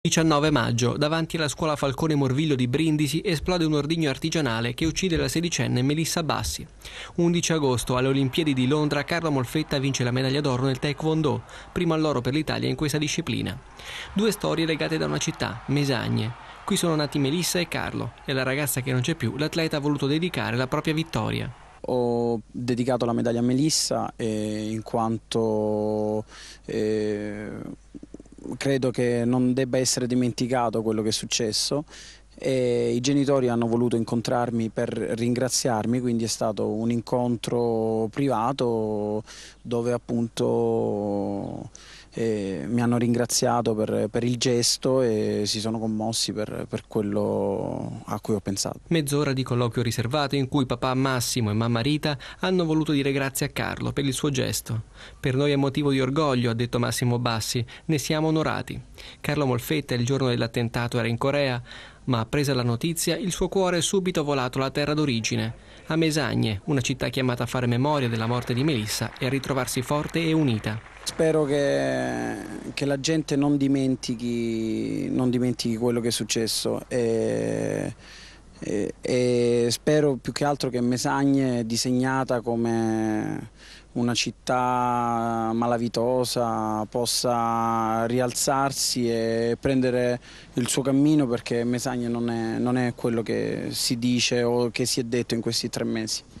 19 maggio, davanti alla scuola Falcone Morviglio di Brindisi, esplode un ordigno artigianale che uccide la sedicenne Melissa Bassi. 11 agosto, alle Olimpiadi di Londra, Carla Molfetta vince la medaglia d'oro nel Taekwondo, primo all'oro per l'Italia in questa disciplina. Due storie legate da una città, Mesagne. Qui sono nati Melissa e Carlo, e alla ragazza che non c'è più, l'atleta ha voluto dedicare la propria vittoria. Ho dedicato la medaglia a Melissa eh, in quanto eh, credo che non debba essere dimenticato quello che è successo e I genitori hanno voluto incontrarmi per ringraziarmi, quindi è stato un incontro privato dove appunto eh, mi hanno ringraziato per, per, il gesto e si sono commossi per, per quello a cui ho pensato. Mezz'ora di colloquio riservato in cui papà Massimo e mamma Rita hanno voluto dire grazie a Carlo per il suo gesto. Per noi è motivo di orgoglio, ha detto Massimo Bassi, ne siamo onorati. Carlo Molfetta il giorno dell'attentato era in Corea ma appresa la notizia il suo cuore è subito volato alla terra d'origine, a Mesagne, una città chiamata a fare memoria della morte di Melissa e a ritrovarsi forte e unita. Spero che, che la gente non dimentichi, non dimentichi, quello che è successo. E e, spero più che altro che Mesagne disegnata come una città malavitosa possa rialzarsi e prendere il suo cammino perché Mesagne non è, non è quello che si dice o che si è detto in questi tre mesi.